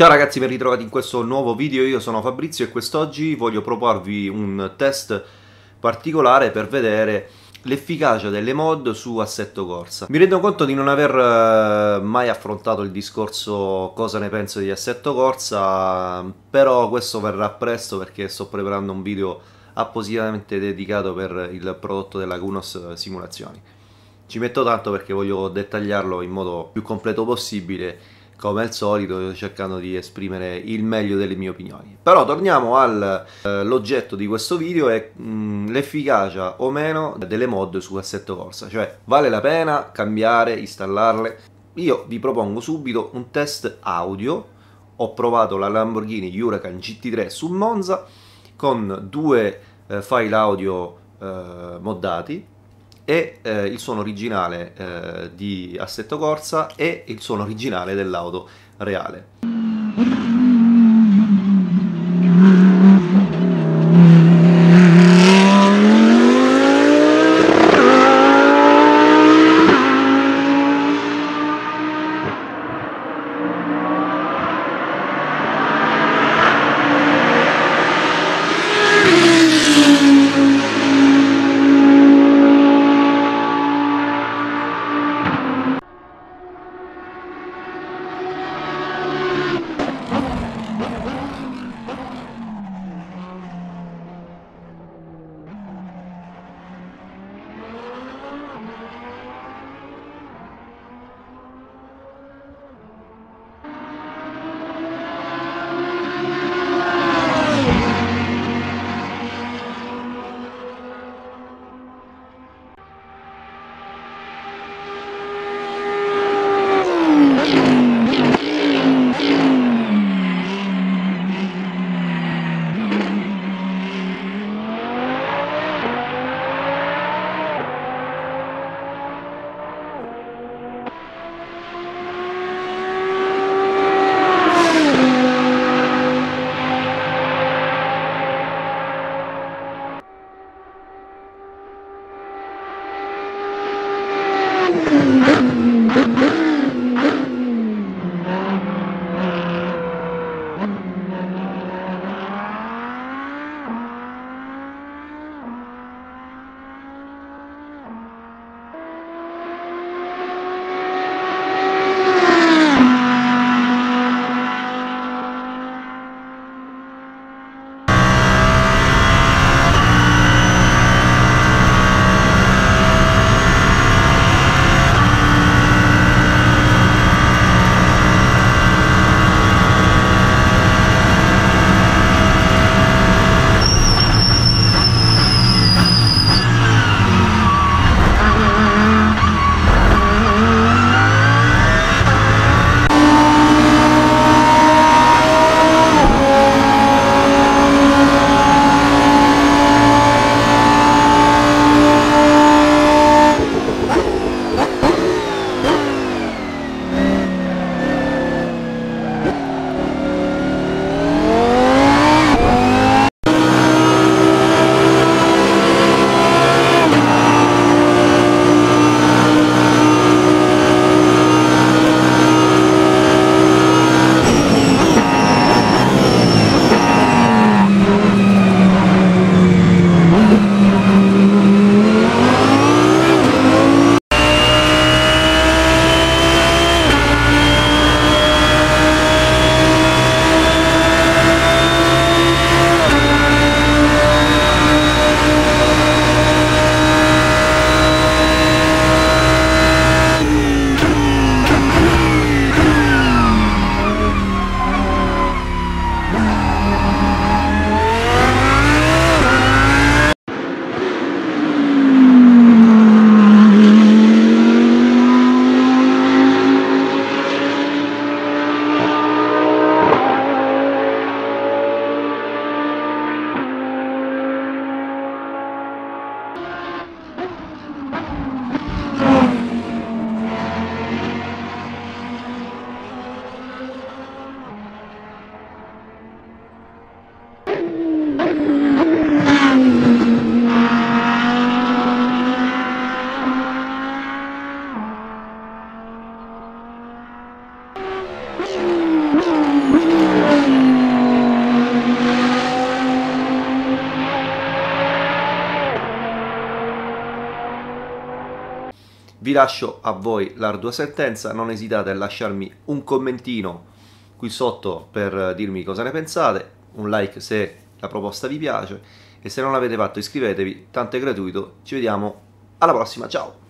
Ciao ragazzi, ben ritrovati in questo nuovo video, io sono Fabrizio e quest'oggi voglio proporvi un test particolare per vedere l'efficacia delle mod su assetto corsa. Mi rendo conto di non aver eh, mai affrontato il discorso cosa ne penso di assetto corsa, però questo verrà presto perché sto preparando un video appositamente dedicato per il prodotto della Gunos Simulazioni. Ci metto tanto perché voglio dettagliarlo in modo più completo possibile come al solito cercando di esprimere il meglio delle mie opinioni. Però torniamo all'oggetto eh, di questo video è mm, l'efficacia o meno delle mod su Assetto Corsa, cioè vale la pena cambiare, installarle. Io vi propongo subito un test audio. Ho provato la Lamborghini Huracan GT3 su Monza con due eh, file audio eh, moddati e eh, il suono originale eh, di Assetto Corsa e il suono originale dell'auto reale. Vi lascio a voi l'ardua sentenza, non esitate a lasciarmi un commentino qui sotto per dirmi cosa ne pensate, un like se la proposta vi piace e se non l'avete fatto iscrivetevi, tanto è gratuito, ci vediamo alla prossima, ciao!